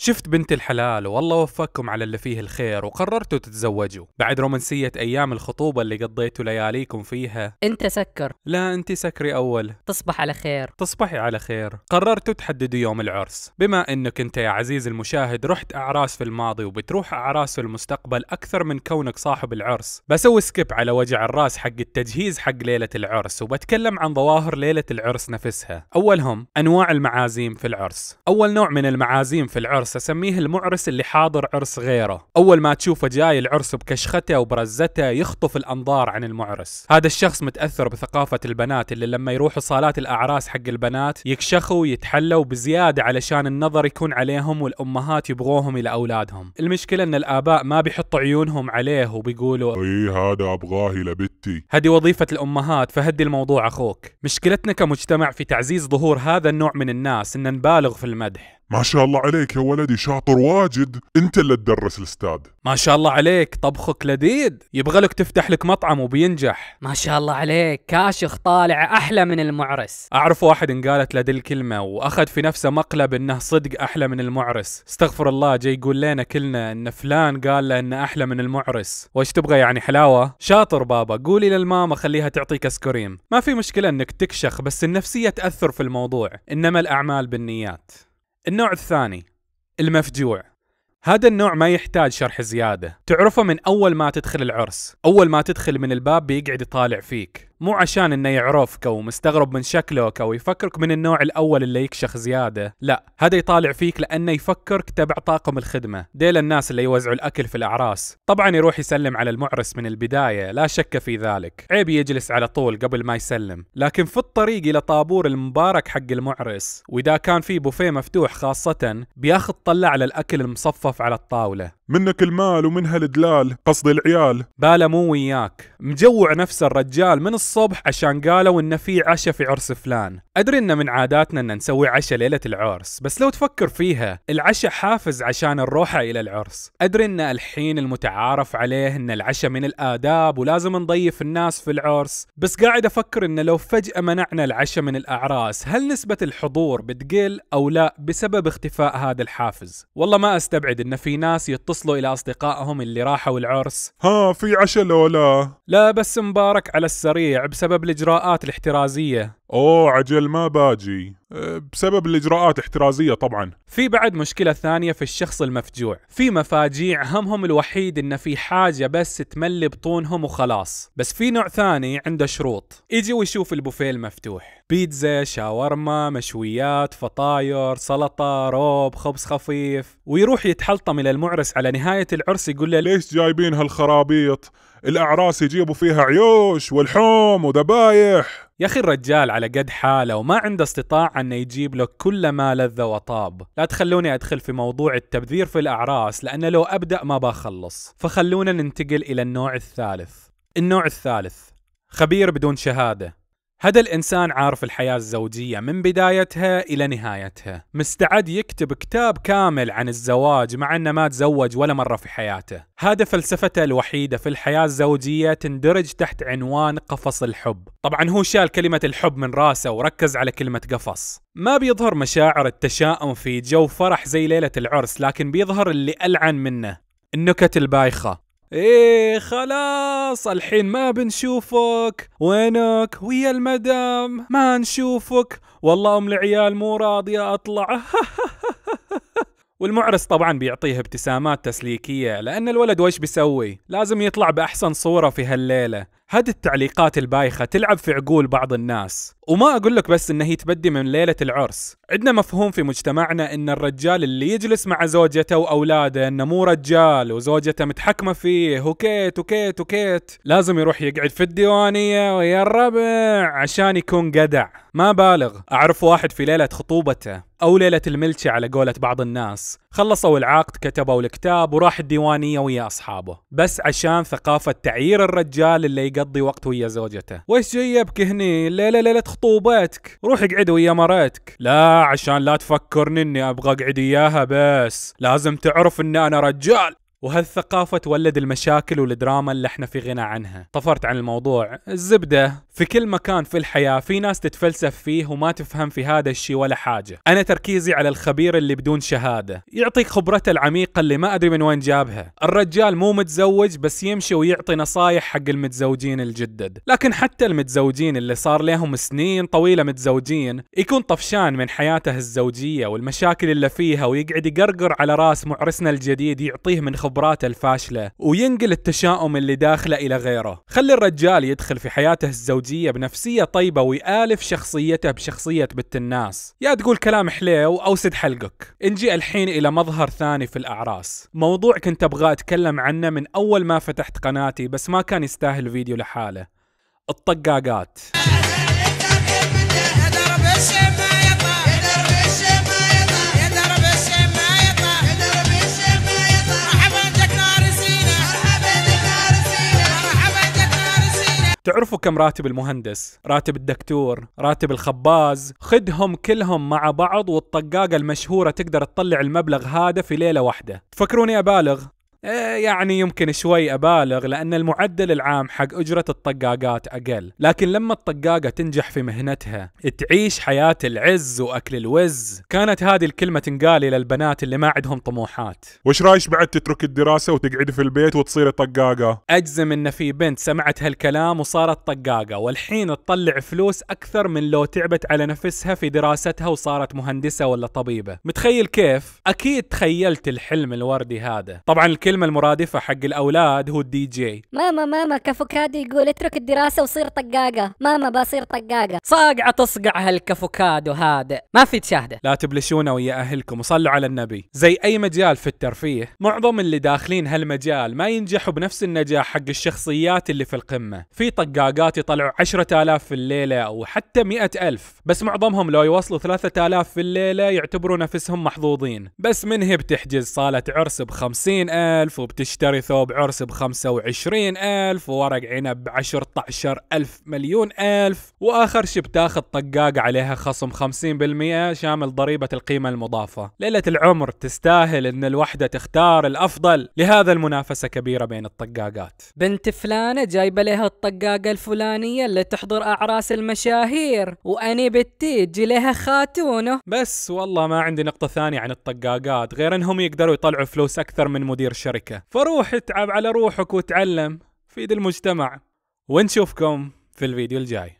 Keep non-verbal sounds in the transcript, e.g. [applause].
شفت بنت الحلال والله وفقكم على اللي فيه الخير وقررتوا تتزوجوا بعد رومانسية أيام الخطوبة اللي قضيتوا لياليكم فيها أنت سكر لا أنت سكري أول تصبح على خير تصبحي على خير قررتوا تحددوا يوم العرس بما أنك أنت يا عزيز المشاهد رحت أعراس في الماضي وبتروح أعراس في المستقبل أكثر من كونك صاحب العرس بسوي سكيب على وجع الراس حق التجهيز حق ليلة العرس وبتكلم عن ظواهر ليلة العرس نفسها أولهم أنواع المعازيم في العرس أول نوع من المعازيم في العرس العرس اسميه المعرس اللي حاضر عرس غيره اول ما تشوفه جاي العرس بكشخته وبرزته يخطف الانظار عن المعرس هذا الشخص متاثر بثقافه البنات اللي لما يروحوا صالات الاعراس حق البنات يكشخوا ويتحلوا بزياده علشان النظر يكون عليهم والامهات يبغوهم الى اولادهم المشكله ان الاباء ما بيحطوا عيونهم عليه وبيقولوا اي هذا ابغاه لبتي هذه وظيفه الامهات فهدي الموضوع اخوك مشكلتنا كمجتمع في تعزيز ظهور هذا النوع من الناس ان نبالغ في المدح ما شاء الله عليك يا ولدي شاطر واجد انت اللي تدرس الاستاذ ما شاء الله عليك طبخك لذيذ يبغى لك تفتح لك مطعم وبينجح ما شاء الله عليك كاشخ طالع احلى من المعرس اعرف واحد انقالت له الكلمه واخذ في نفسه مقلب انه صدق احلى من المعرس استغفر الله جاي يقول لنا كلنا ان فلان قال له انه احلى من المعرس وايش تبغى يعني حلاوه شاطر بابا قولي للماما خليها تعطيك اسكريم ما في مشكله انك تكشخ بس النفسيه تاثر في الموضوع انما الاعمال بالنيات النوع الثاني المفجوع هذا النوع ما يحتاج شرح زيادة تعرفه من أول ما تدخل العرس أول ما تدخل من الباب بيقعد يطالع فيك مو عشان انه يعرفك او مستغرب من شكلك او يفكرك من النوع الاول اللي يكشخ زياده، لا، هذا يطالع فيك لانه يفكرك تبع طاقم الخدمه، ديل الناس اللي يوزعوا الاكل في الاعراس، طبعا يروح يسلم على المعرس من البدايه، لا شك في ذلك، عيب يجلس على طول قبل ما يسلم، لكن في الطريق الى طابور المبارك حق المعرس، واذا كان في بوفيه مفتوح خاصه، بياخذ طلع على الاكل المصفف على الطاوله، منك المال ومنها الدلال، قصدي العيال، باله مو وياك، مجوع نفسه الرجال من الصبح عشان قالوا انه في عشاء في عرس فلان أدري إن من عاداتنا إن نسوي عشاء ليلة العرس بس لو تفكر فيها العشاء حافز عشان الروحة إلى العرس أدري إن الحين المتعارف عليه إن العشاء من الآداب ولازم نضيف الناس في العرس بس قاعد أفكر إن لو فجأة منعنا العشاء من الأعراس هل نسبة الحضور بتقل أو لا بسبب اختفاء هذا الحافز والله ما أستبعد إن في ناس يتصلوا إلى أصدقائهم اللي راحوا العرس ها في عشاء لو لا لا بس مبارك على السريع بسبب الإجراءات الاحترازية اوه عجل ما باجي أه، بسبب الاجراءات احترازيه طبعا في بعد مشكله ثانيه في الشخص المفجوع في مفاجيع همهم الوحيد ان في حاجه بس تملي بطونهم وخلاص بس في نوع ثاني عنده شروط يجي ويشوف البوفيه المفتوح بيتزا شاورما مشويات فطاير سلطه روب خبز خفيف ويروح يتحلطم الى المعرس على نهايه العرس يقول له ليش جايبين هالخرابيط الاعراس يجيبوا فيها عيوش والحوم وذبايح يا اخي الرجال على قد حاله وما عنده استطاع انه يجيب لك كل ما لذ وطاب، لا تخلوني ادخل في موضوع التبذير في الاعراس لان لو ابدا ما بخلص، فخلونا ننتقل الى النوع الثالث. النوع الثالث خبير بدون شهاده، هذا الإنسان عارف الحياة الزوجية من بدايتها إلى نهايتها مستعد يكتب كتاب كامل عن الزواج مع أنه ما تزوج ولا مرة في حياته هذا فلسفته الوحيدة في الحياة الزوجية تندرج تحت عنوان قفص الحب طبعا هو شال كلمة الحب من راسه وركز على كلمة قفص ما بيظهر مشاعر التشاؤم في جو فرح زي ليلة العرس لكن بيظهر اللي ألعن منه النكت البايخة ايه خلاص الحين ما بنشوفك وينك ويا المدام ما نشوفك والله ام العيال مو راضيه اطلع [laughs] والمعرس طبعا بيعطيه ابتسامات تسليكية لأن الولد وش بيسوي؟ لازم يطلع بأحسن صورة في هالليلة هذه التعليقات البايخة تلعب في عقول بعض الناس وما أقول لك بس إن هي تبدي من ليلة العرس عندنا مفهوم في مجتمعنا إن الرجال اللي يجلس مع زوجته وأولاده إنه مو رجال وزوجته متحكمة فيه وكيت وكيت وكيت لازم يروح يقعد في الديوانية ويا الربع عشان يكون جدع ما بالغ أعرف واحد في ليلة خطوبته أو ليلة الملشة على قولة بعض الناس خلصوا العقد كتبوا الكتاب وراح الديوانية ويا أصحابه بس عشان ثقافة تعيير الرجال اللي يقضي وقت ويا زوجته ويش جيبك هني ليلة ليلة خطوبتك روح اقعد ويا مراتك لا عشان لا تفكرني اني ابغى اقعد اياها بس لازم تعرف ان انا رجال وهالثقافة تولد المشاكل والدراما اللي احنا في غنى عنها طفرت عن الموضوع الزبدة في كل مكان في الحياة في ناس تتفلسف فيه وما تفهم في هذا الشي ولا حاجة أنا تركيزي على الخبير اللي بدون شهادة يعطيك خبرته العميقة اللي ما أدري من وين جابها الرجال مو متزوج بس يمشي ويعطي نصايح حق المتزوجين الجدد لكن حتى المتزوجين اللي صار لهم سنين طويلة متزوجين يكون طفشان من حياته الزوجية والمشاكل اللي فيها ويقعد يقرقر على راس معرسنا الجديد يعطيه من خبرته خبراته الفاشلة وينقل التشاؤم اللي داخله إلى غيره خلي الرجال يدخل في حياته الزوجية بنفسية طيبة ويآلف شخصيته بشخصية بت الناس يا تقول كلام حليو أو سد حلقك نجي الحين إلى مظهر ثاني في الأعراس موضوع كنت أبغى أتكلم عنه من أول ما فتحت قناتي بس ما كان يستاهل فيديو لحاله الطقاقات تعرفوا كم راتب المهندس راتب الدكتور راتب الخباز خدهم كلهم مع بعض والطقاقة المشهورة تقدر تطلع المبلغ هذا في ليلة واحدة تفكروني أبالغ إيه، يعني يمكن شوي أبالغ لأن المعدل العام حق أجرة الطقاقات أقل لكن لما الطقاقة تنجح في مهنتها تعيش حياة العز وأكل الوز كانت هذه الكلمة تنقال إلى البنات اللي ما عندهم طموحات وش رايش بعد تترك الدراسة وتقعد في البيت وتصير طقاقة أجزم إن في بنت سمعت هالكلام وصارت طقاقة والحين تطلع فلوس أكثر من لو تعبت على نفسها في دراستها وصارت مهندسة ولا طبيبة متخيل كيف؟ أكيد تخيلت الحلم الوردي هذا طبعا الكلمة الكلمة المرادفة حق الأولاد هو الدي جي ماما ماما كافوكادو يقول اترك الدراسة وصير طقاقة ماما بصير طقاقة صاقعة تصقع هالكافوكادو هادئ ما في تشاهده لا تبلشونا ويا أهلكم وصلوا على النبي زي أي مجال في الترفيه معظم اللي داخلين هالمجال ما ينجحوا بنفس النجاح حق الشخصيات اللي في القمة في طقاقات يطلعوا 10000 في الليلة أو حتى 100000 بس معظمهم لو يوصلوا 3000 في الليلة يعتبروا نفسهم محظوظين بس من هي بتحجز صالة عرس ب 50000 ألف وبتشتري ثوب عرس بخمسة وعشرين ألف وورق عنب بعشرة عشر ألف مليون ألف وآخر شي بتاخذ طقاق عليها خصم خمسين بالمئة شامل ضريبة القيمة المضافة ليلة العمر تستاهل إن الوحدة تختار الأفضل لهذا المنافسة كبيرة بين الطقاقات بنت فلانة جايبة لها الطقاقة الفلانية اللي تحضر أعراس المشاهير وأني بتيجي لها خاتونه بس والله ما عندي نقطة ثانية عن الطقاقات غير إنهم يقدروا يطلعوا فلوس أكثر من مدير شركة الشركة فروح اتعب على روحك وتعلم فيد المجتمع ونشوفكم في الفيديو الجاي